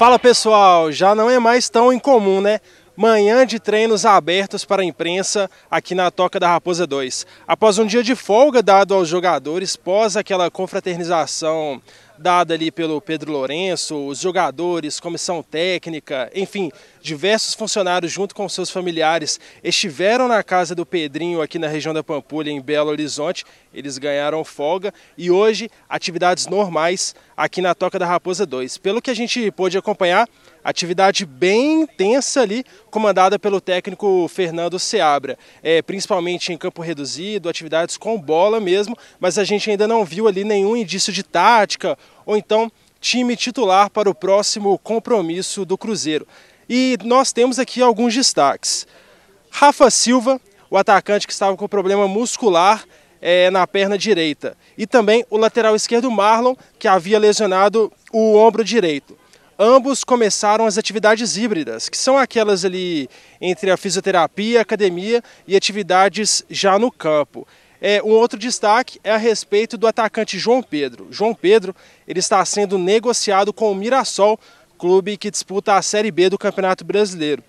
Fala pessoal, já não é mais tão incomum, né? Manhã de treinos abertos para a imprensa aqui na Toca da Raposa 2. Após um dia de folga dado aos jogadores pós aquela confraternização dada ali pelo Pedro Lourenço, os jogadores, comissão técnica, enfim, diversos funcionários junto com seus familiares estiveram na casa do Pedrinho aqui na região da Pampulha, em Belo Horizonte. Eles ganharam folga e hoje atividades normais aqui na Toca da Raposa 2. Pelo que a gente pôde acompanhar, atividade bem intensa ali, comandada pelo técnico Fernando Seabra, é, principalmente em campo reduzido, atividades com bola mesmo, mas a gente ainda não viu ali nenhum indício de tática ou então time titular para o próximo compromisso do Cruzeiro. E nós temos aqui alguns destaques. Rafa Silva, o atacante que estava com problema muscular é, na perna direita. E também o lateral esquerdo Marlon, que havia lesionado o ombro direito. Ambos começaram as atividades híbridas, que são aquelas ali entre a fisioterapia, academia e atividades já no campo. É, um outro destaque é a respeito do atacante João Pedro. João Pedro ele está sendo negociado com o Mirassol, clube que disputa a Série B do Campeonato Brasileiro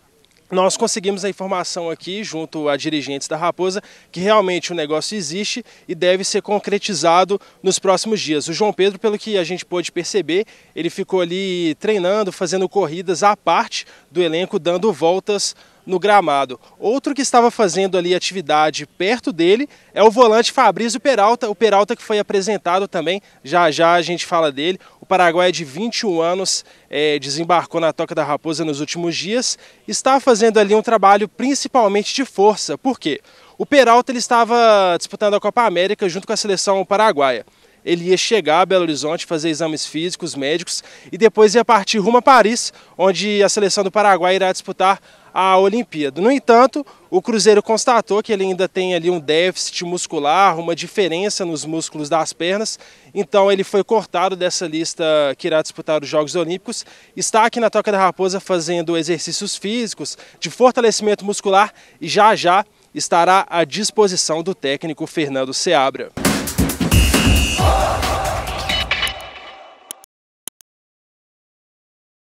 nós conseguimos a informação aqui, junto a dirigentes da Raposa, que realmente o negócio existe e deve ser concretizado nos próximos dias. O João Pedro, pelo que a gente pôde perceber, ele ficou ali treinando, fazendo corridas à parte do elenco, dando voltas no gramado. Outro que estava fazendo ali atividade perto dele é o volante Fabrício Peralta, o Peralta que foi apresentado também, já já a gente fala dele paraguaia de 21 anos é, desembarcou na Toca da Raposa nos últimos dias, está fazendo ali um trabalho principalmente de força. Por quê? O Peralta ele estava disputando a Copa América junto com a seleção paraguaia. Ele ia chegar a Belo Horizonte, fazer exames físicos, médicos e depois ia partir rumo a Paris, onde a seleção do Paraguai irá disputar à Olimpíada. No entanto, o Cruzeiro constatou que ele ainda tem ali um déficit muscular, uma diferença nos músculos das pernas, então ele foi cortado dessa lista que irá disputar os Jogos Olímpicos. Está aqui na Toca da Raposa fazendo exercícios físicos de fortalecimento muscular e já já estará à disposição do técnico Fernando Seabra.